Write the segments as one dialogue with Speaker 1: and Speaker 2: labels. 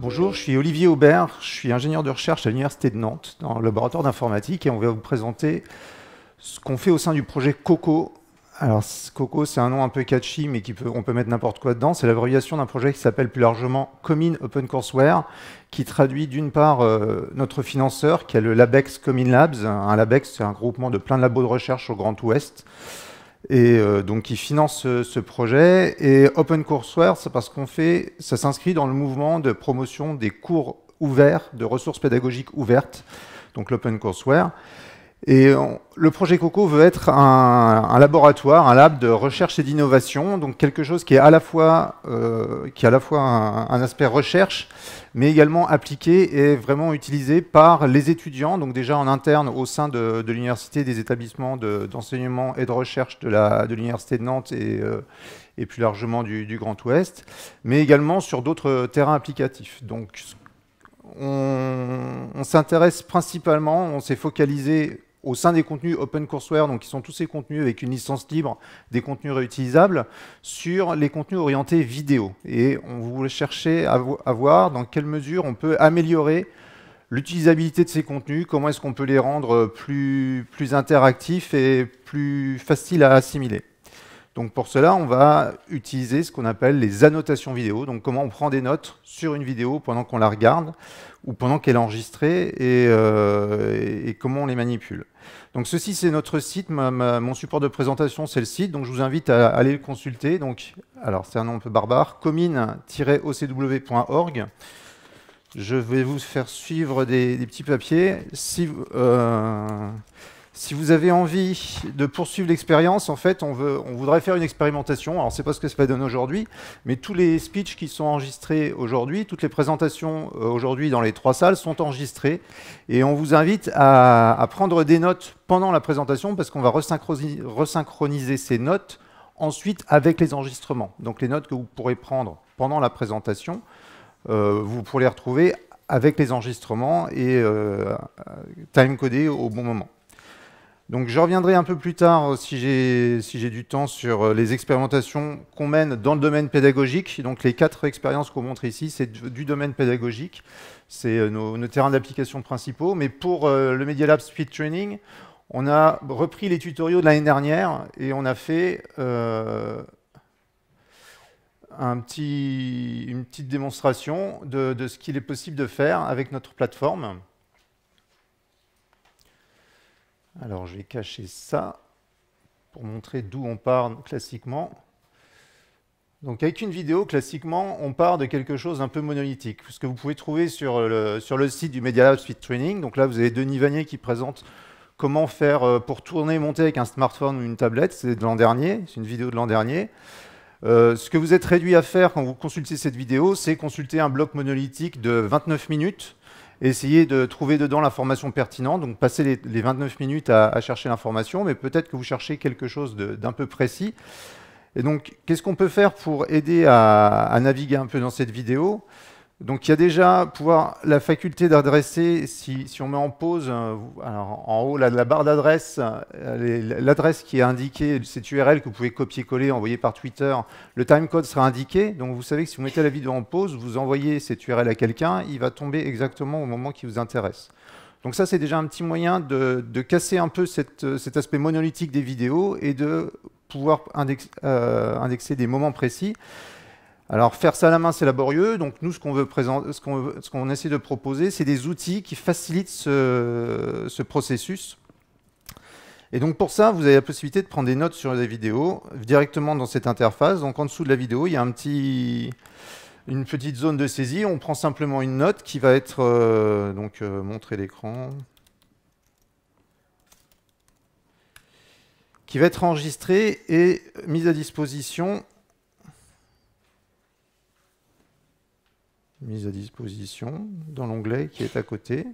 Speaker 1: Bonjour, je suis Olivier Aubert, je suis ingénieur de recherche à l'Université de Nantes dans le laboratoire d'informatique et on va vous présenter ce qu'on fait au sein du projet COCO alors, Coco, c'est un nom un peu catchy, mais qui peut, on peut mettre n'importe quoi dedans. C'est l'abréviation d'un projet qui s'appelle plus largement Common Open Courseware, qui traduit d'une part euh, notre financeur, qui est le LabEx Common Labs. Un LabEx, c'est un groupement de plein de labos de recherche au Grand Ouest, et euh, donc qui finance ce, projet. Et Open Courseware, c'est parce qu'on fait, ça s'inscrit dans le mouvement de promotion des cours ouverts, de ressources pédagogiques ouvertes, donc l'Open Courseware. Et le projet COCO veut être un, laboratoire, un lab de recherche et d'innovation, donc quelque chose qui est à la fois, euh, qui à la fois un, aspect recherche, mais également appliqué et vraiment utilisé par les étudiants, donc déjà en interne au sein de, l'université, des établissements d'enseignement et de recherche de l'université de, de, Nantes et, euh, et plus largement du, Grand Ouest, mais également sur d'autres terrains applicatifs. Donc on, on s'intéresse principalement, on s'est focalisé au sein des contenus open donc qui sont tous ces contenus avec une licence libre, des contenus réutilisables, sur les contenus orientés vidéo. Et on voulait chercher à, voir dans quelle mesure on peut améliorer l'utilisabilité de ces contenus, comment est-ce qu'on peut les rendre plus, plus interactifs et plus faciles à assimiler. Donc pour cela, on va utiliser ce qu'on appelle les annotations vidéo, donc comment on prend des notes sur une vidéo pendant qu'on la regarde ou pendant qu'elle est enregistrée et, euh, comment on les manipule. Donc ceci, c'est notre site. mon support de présentation, c'est le site. Donc je vous invite à, aller le consulter. Donc, alors c'est un nom un peu barbare, comine-ocw.org. Je vais vous faire suivre des, petits papiers. Si, vous... Euh, si vous avez envie de poursuivre l'expérience, en fait, on, voudrait faire une expérimentation. Alors, c'est pas ce que ça va donner aujourd'hui, mais tous les speeches qui sont enregistrés aujourd'hui, toutes les présentations euh, aujourd'hui dans les trois salles sont enregistrées. Et on vous invite à, prendre des notes pendant la présentation parce qu'on va resynchroniser, ces notes ensuite avec les enregistrements. Donc, les notes que vous pourrez prendre pendant la présentation, euh, vous pourrez les retrouver avec les enregistrements et euh, time codés au bon moment. Donc je reviendrai un peu plus tard, euh, si j'ai du temps, sur euh, les expérimentations qu'on mène dans le domaine pédagogique. Donc les quatre expériences qu'on montre ici, c'est du domaine pédagogique, c'est euh, nos, terrains d'application principaux. Mais pour le Media Lab Speed Training, on a repris les tutoriels de l'année dernière et on a fait une petite démonstration de ce qu'il est possible de faire avec notre plateforme. Alors je vais cacher ça pour montrer d'où on part classiquement. Donc avec une vidéo, classiquement, on part de quelque chose un peu monolithique. Ce que vous pouvez trouver sur le, site du Media Lab Speed Training. Donc là, vous avez Denis Vanier qui présente comment faire euh, pour tourner et monter avec un smartphone ou une tablette. C'est de l'an dernier, c'est une vidéo de l'an dernier. Euh, ce que vous êtes réduit à faire quand vous consultez cette vidéo, c'est consulter un bloc monolithique de 29 minutes Essayez de trouver dedans l'information pertinente, donc passer les, 29 minutes à, chercher l'information, mais peut-être que vous cherchez quelque chose d'un peu précis. Et donc, qu'est-ce qu'on peut faire pour aider à, naviguer un peu dans cette vidéo donc il y a déjà pouvoir, la faculté d'adresser, si, on met en pause, euh, alors en haut, la barre d'adresse, euh, l'adresse qui est indiquée, cette URL que vous pouvez copier-coller, envoyer par Twitter, le timecode sera indiqué. Donc vous savez que si vous mettez la vidéo en pause, vous envoyez cette URL à quelqu'un, il va tomber exactement au moment qui vous intéresse. Donc ça, c'est déjà un petit moyen de, casser un peu euh, cet aspect monolithique des vidéos et de pouvoir indexer des moments précis. Alors faire ça à la main, c'est laborieux. Donc nous, ce qu'on veut présenter, ce qu'on essaie de proposer, c'est des outils qui facilitent ce, processus. Et donc pour ça, vous avez la possibilité de prendre des notes sur les vidéos directement dans cette interface. Donc en dessous de la vidéo, il y a un petit, une petite zone de saisie. On prend simplement une note qui va être euh, donc euh, l'écran. qui va être enregistrée et mise à disposition mise à disposition dans l'onglet qui est à côté.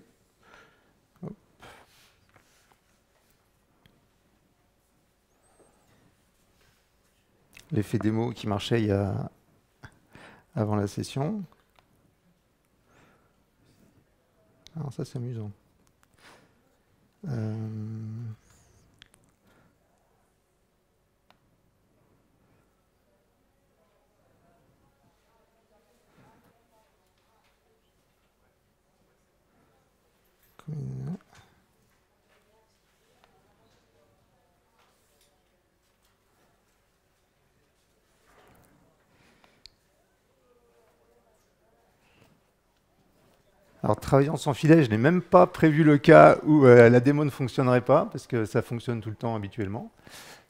Speaker 1: L'effet démo qui marchait il y a avant la session. Alors ça c'est amusant. Euh, Alors, travaillant sans filet, je n'ai même pas prévu le cas où euh, la démo ne fonctionnerait pas, parce que ça fonctionne tout le temps habituellement.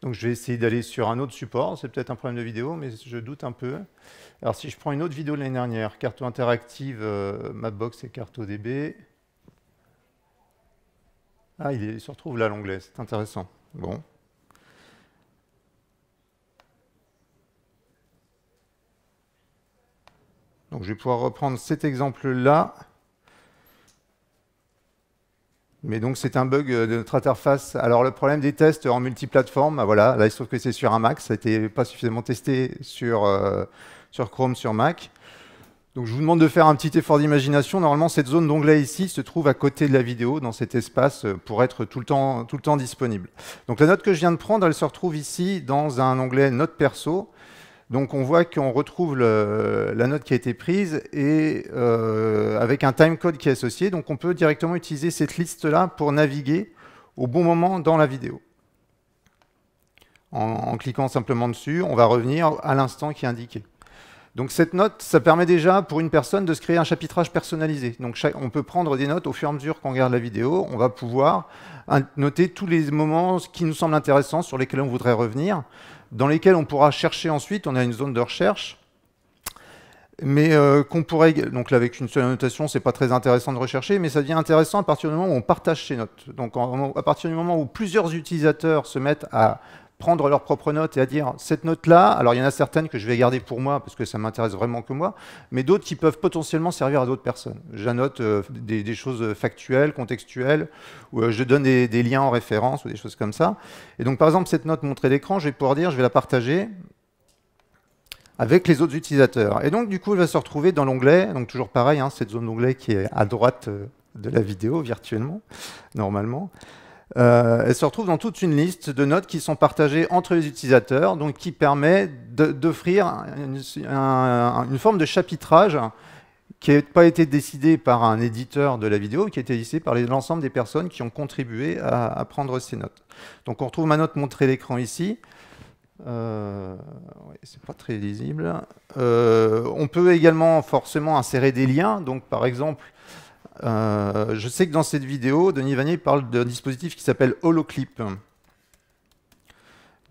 Speaker 1: Donc, je vais essayer d'aller sur un autre support. C'est peut-être un problème de vidéo, mais je doute un peu. Alors, si je prends une autre vidéo de l'année dernière, Carto Interactive, euh, Mapbox et CartoDB. Ah, il, il se retrouve là, l'onglet. C'est intéressant. Bon. Donc, je vais pouvoir reprendre cet exemple-là. Mais donc c'est un bug euh, de notre interface. Alors le problème des tests en multiplateforme, bah, voilà, là il se trouve que c'est sur un Mac, ça n'était pas suffisamment testé sur, euh, sur Chrome, sur Mac. Donc je vous demande de faire un petit effort d'imagination. Normalement cette zone d'onglet ici se trouve à côté de la vidéo, dans cet espace, euh, pour être tout le, temps, tout le temps disponible. Donc la note que je viens de prendre, elle se retrouve ici dans un onglet Note perso. Donc on voit qu'on retrouve la note qui a été prise et euh, avec un timecode qui est associé. Donc on peut directement utiliser cette liste-là pour naviguer au bon moment dans la vidéo. En, cliquant simplement dessus, on va revenir à l'instant qui est indiqué. Donc cette note, ça permet déjà pour une personne de se créer un chapitrage personnalisé. Donc on peut prendre des notes au fur et à mesure qu'on regarde la vidéo. On va pouvoir noter tous les moments qui nous semblent intéressants, sur lesquels on voudrait revenir dans lesquels on pourra chercher ensuite, on a une zone de recherche, mais euh, qu'on pourrait, donc là avec une seule annotation, c'est pas très intéressant de rechercher, mais ça devient intéressant à partir du moment où on partage ses notes. Donc à partir du moment où plusieurs utilisateurs se mettent à prendre leurs propres notes et à dire cette note-là, alors il y en a certaines que je vais garder pour moi parce que ça m'intéresse vraiment que moi, mais d'autres qui peuvent potentiellement servir à d'autres personnes. J'annote euh, des, choses factuelles, contextuelles, ou euh, je donne des, liens en référence ou des choses comme ça. Et donc par exemple, cette note montrée d'écran, je vais pouvoir dire je vais la partager avec les autres utilisateurs. Et donc du coup, elle va se retrouver dans l'onglet, donc toujours pareil, hein, cette zone d'onglet qui est à droite euh, de la vidéo virtuellement, normalement. Euh, elle se retrouve dans toute une liste de notes qui sont partagées entre les utilisateurs, donc qui permet d'offrir une, forme de chapitrage qui n'a pas été décidé par un éditeur de la vidéo, qui a été décidé par l'ensemble des personnes qui ont contribué à, prendre ces notes. Donc on retrouve ma note montrée à l'écran ici. Euh, c'est pas très lisible. Euh, on peut également forcément insérer des liens. Donc par exemple, euh, je sais que dans cette vidéo, Denis Vanier parle d'un dispositif qui s'appelle Holoclip.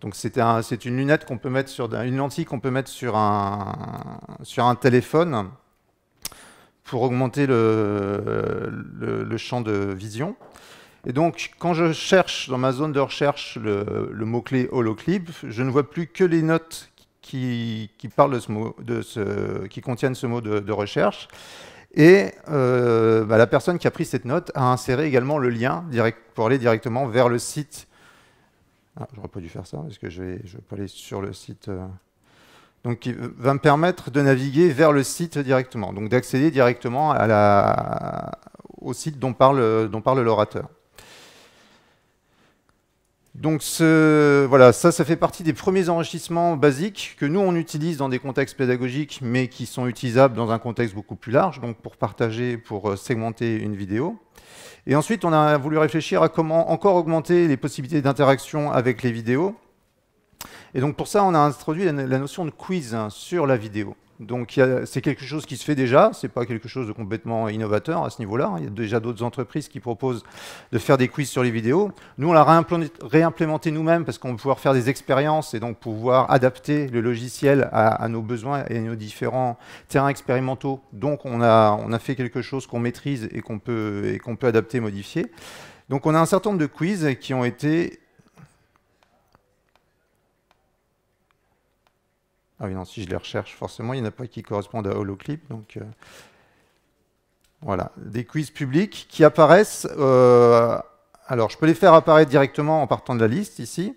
Speaker 1: Donc c'est une lunette qu'on peut mettre sur une lentille qu'on peut mettre sur un, sur un téléphone pour augmenter le, le, champ de vision. Et donc, quand je cherche dans ma zone de recherche le, mot-clé holoclip, je ne vois plus que les notes qui, parlent ce mot, de ce, qui contiennent ce mot de, de recherche. Et euh, bah, la personne qui a pris cette note a inséré également le lien direct pour aller directement vers le site. Ah, J'aurais pas dû faire ça parce que je vais, je vais pas aller sur le site. Euh. Donc, qui va me permettre de naviguer vers le site directement, donc d'accéder directement au site dont parle, dont parle l'orateur. Donc voilà, ça, ça fait partie des premiers enrichissements basiques que nous, on utilise dans des contextes pédagogiques, mais qui sont utilisables dans un contexte beaucoup plus large, donc pour partager, pour euh, segmenter une vidéo. Et ensuite, on a voulu réfléchir à comment encore augmenter les possibilités d'interaction avec les vidéos. Et donc pour ça, on a introduit la notion de quiz hein, sur la vidéo. Donc c'est quelque chose qui se fait déjà, c'est pas quelque chose de complètement innovateur à ce niveau-là. Hein. Il y a déjà d'autres entreprises qui proposent de faire des quiz sur les vidéos. Nous, on l'a réimplémenté nous-mêmes parce qu'on veut pouvoir faire des expériences et donc pouvoir adapter le logiciel à, nos besoins et à nos différents terrains expérimentaux. Donc on a, on a fait quelque chose qu'on maîtrise et qu'on peut, et qu'on peut adapter, modifier. Donc on a un certain nombre de quiz qui ont été Ah non, si je les recherche, forcément, il n'y en a pas qui correspondent à Holoclip. Donc, euh, voilà, des quiz publics qui apparaissent. Euh, alors, je peux les faire apparaître directement en partant de la liste ici.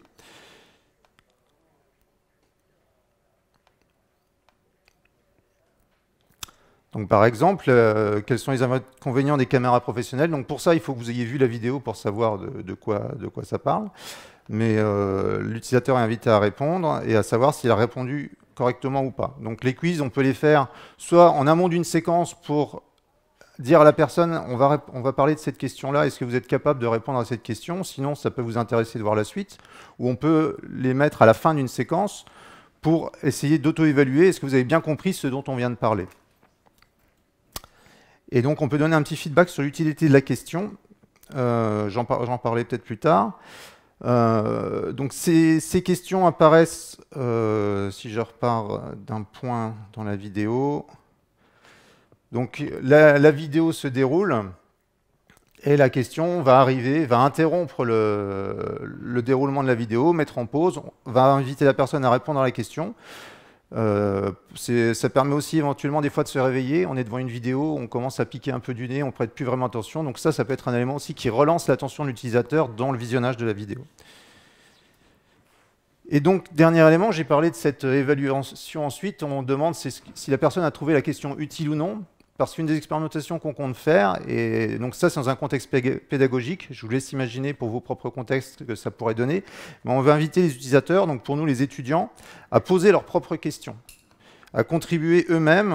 Speaker 1: Donc, par exemple, euh, quels sont les inconvénients des caméras professionnelles Donc, pour ça, il faut que vous ayez vu la vidéo pour savoir de, quoi, de quoi ça parle. Mais l'utilisateur est invité à répondre et à savoir s'il a répondu correctement ou pas. Donc les quiz, on peut les faire soit en amont d'une séquence pour dire à la personne, on va, on va parler de cette question-là, est-ce que vous êtes capable de répondre à cette question Sinon, ça peut vous intéresser de voir la suite. Ou on peut les mettre à la fin d'une séquence pour essayer d'auto-évaluer, est-ce que vous avez bien compris ce dont on vient de parler Et donc, on peut donner un petit feedback sur l'utilité de la question. Euh, j'en parlerai parlais peut-être plus tard. Euh, donc ces, ces, questions apparaissent, euh, si je repars d'un point dans la vidéo, donc la, vidéo se déroule et la question va arriver, va interrompre le, le, déroulement de la vidéo, mettre en pause, va inviter la personne à répondre à la question. Euh, ça permet aussi éventuellement des fois de se réveiller. On est devant une vidéo, on commence à piquer un peu du nez, on prête plus vraiment attention. Donc ça, ça peut être un élément aussi qui relance l'attention de l'utilisateur dans le visionnage de la vidéo. Et donc, dernier élément, j'ai parlé de cette évaluation ensuite. On demande si la personne a trouvé la question utile ou non. Parce qu'une des expérimentations qu'on compte faire, et donc ça c'est dans un contexte pédagogique, je vous laisse imaginer pour vos propres contextes que ça pourrait donner, mais on va inviter les utilisateurs, donc pour nous les étudiants, à poser leurs propres questions, à contribuer eux-mêmes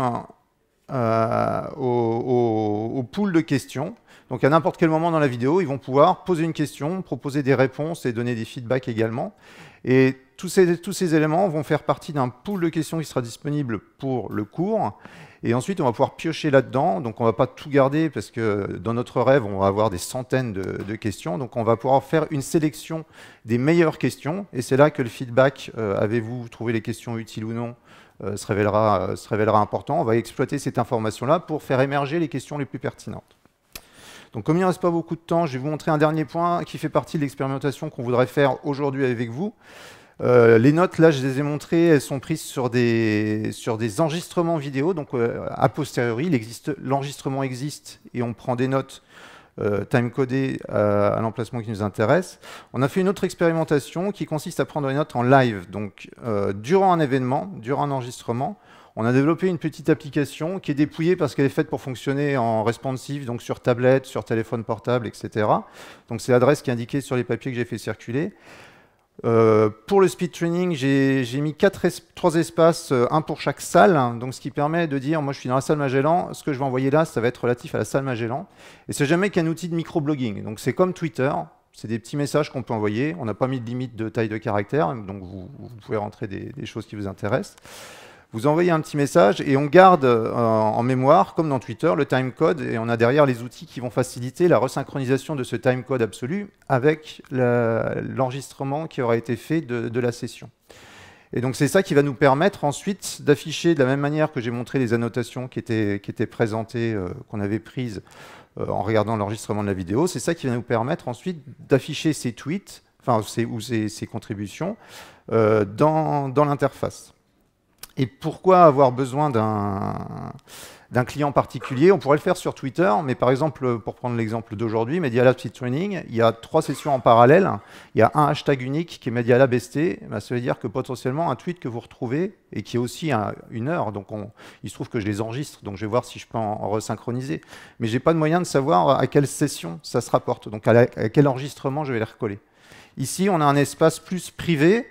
Speaker 1: euh, au, pool de questions. Donc à n'importe quel moment dans la vidéo, ils vont pouvoir poser une question, proposer des réponses et donner des feedbacks également. Et tous ces, éléments vont faire partie d'un pool de questions qui sera disponible pour le cours. Et ensuite, on va pouvoir piocher là-dedans. Donc, on ne va pas tout garder parce que dans notre rêve, on va avoir des centaines de, questions. Donc, on va pouvoir faire une sélection des meilleures questions. Et c'est là que le feedback, euh, avez-vous trouvé les questions utiles ou non, euh, se, révélera, euh, se révélera important. On va exploiter cette information-là pour faire émerger les questions les plus pertinentes. Donc comme il ne reste pas beaucoup de temps, je vais vous montrer un dernier point qui fait partie de l'expérimentation qu'on voudrait faire aujourd'hui avec vous. Euh, les notes, là, je les ai montrées, elles sont prises sur des, enregistrements vidéo. Donc, euh, a posteriori, l'enregistrement existe, et on prend des notes euh, time-codées à, à l'emplacement qui nous intéresse. On a fait une autre expérimentation qui consiste à prendre des notes en live. Donc, durant un événement, durant un enregistrement, on a développé une petite application qui est dépouillée parce qu'elle est faite pour fonctionner en responsive, donc sur tablette, sur téléphone portable, etc. Donc, c'est l'adresse qui est indiquée sur les papiers que j'ai fait circuler. Euh, pour le speed training, j'ai mis trois espaces, euh, un pour chaque salle, hein. donc ce qui permet de dire, moi je suis dans la salle Magellan, ce que je vais envoyer là, ça va être relatif à la salle Magellan. Et c'est jamais qu'un outil de microblogging, donc c'est comme Twitter, c'est des petits messages qu'on peut envoyer, on n'a pas mis de limite de taille de caractère, donc vous, pouvez rentrer des, choses qui vous intéressent vous envoyez un petit message et on garde euh, en mémoire, comme dans Twitter, le timecode et on a derrière les outils qui vont faciliter la resynchronisation de ce timecode absolu avec l'enregistrement qui aura été fait de, la session. Et donc c'est ça qui va nous permettre ensuite d'afficher de la même manière que j'ai montré les annotations qui étaient, présentées, euh, qu'on avait prises euh, en regardant l'enregistrement de la vidéo, c'est ça qui va nous permettre ensuite d'afficher ces tweets, enfin ces, ou ces, contributions, dans l'interface. Et pourquoi avoir besoin d'un client particulier On pourrait le faire sur Twitter, mais par exemple, pour prendre l'exemple d'aujourd'hui, Media Lab Training, il y a trois sessions en parallèle. Il y a un hashtag unique qui est média ST. Bah, ça veut dire que potentiellement, un tweet que vous retrouvez et qui est aussi une heure, donc il se trouve que je les enregistre, donc je vais voir si je peux en, resynchroniser. Mais je n'ai pas de moyen de savoir à quelle session ça se rapporte, donc à quel enregistrement je vais les recoller. Ici, on a un espace plus privé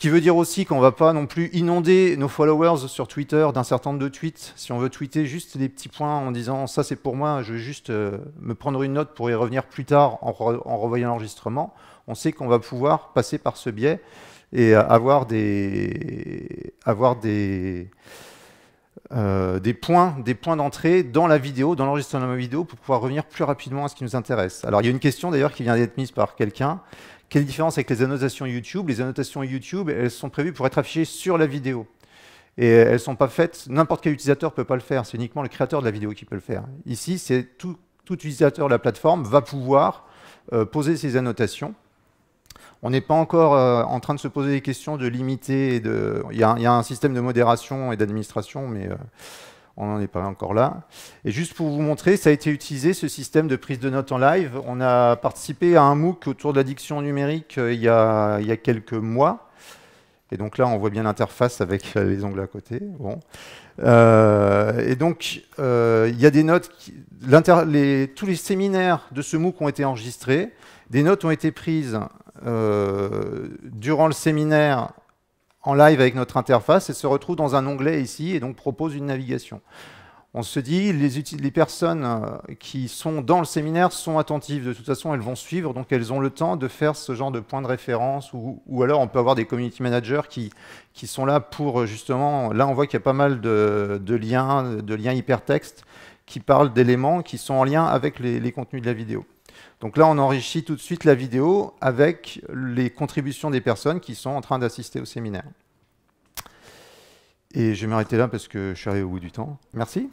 Speaker 1: ce qui veut dire aussi qu'on ne va pas non plus inonder nos followers sur Twitter d'un certain nombre de tweets. Si on veut tweeter juste des petits points en disant ça c'est pour moi, je veux juste euh, me prendre une note pour y revenir plus tard en, revoyant l'enregistrement, on sait qu'on va pouvoir passer par ce biais et euh, avoir des, euh, des points, des points d'entrée dans la vidéo, dans l'enregistrement de la vidéo, pour pouvoir revenir plus rapidement à ce qui nous intéresse. Alors il y a une question d'ailleurs qui vient d'être mise par quelqu'un. Quelle différence avec les annotations YouTube Les annotations YouTube, elles sont prévues pour être affichées sur la vidéo. Et elles ne sont pas faites, n'importe quel utilisateur ne peut pas le faire, c'est uniquement le créateur de la vidéo qui peut le faire. Ici, c'est tout, utilisateur de la plateforme va pouvoir euh, poser ses annotations. On n'est pas encore euh, en train de se poser des questions de limiter. Il, y a, un système de modération et d'administration, mais euh, on n'en est pas encore là. Et juste pour vous montrer, ça a été utilisé, ce système de prise de notes en live. On a participé à un MOOC autour de l'addiction numérique euh, il, y a, quelques mois. Et donc là, on voit bien l'interface avec euh, les ongles à côté. Bon. Euh, et donc, il y a des notes. Qui, les, tous les séminaires de ce MOOC ont été enregistrés. Des notes ont été prises durant le séminaire en live avec notre interface et se retrouve dans un onglet ici et donc propose une navigation. On se dit, les, les personnes euh, qui sont dans le séminaire sont attentives, de toute façon elles vont suivre, donc elles ont le temps de faire ce genre de point de référence, ou, alors on peut avoir des community managers qui, qui sont là pour euh, justement, là on voit qu'il y a pas mal de, liens, de liens hypertextes qui parlent d'éléments qui sont en lien avec les contenus de la vidéo. Donc là, on enrichit tout de suite la vidéo avec les contributions des personnes qui sont en train d'assister au séminaire. Et je vais m'arrêter là parce que je suis arrivé au bout du temps. Merci.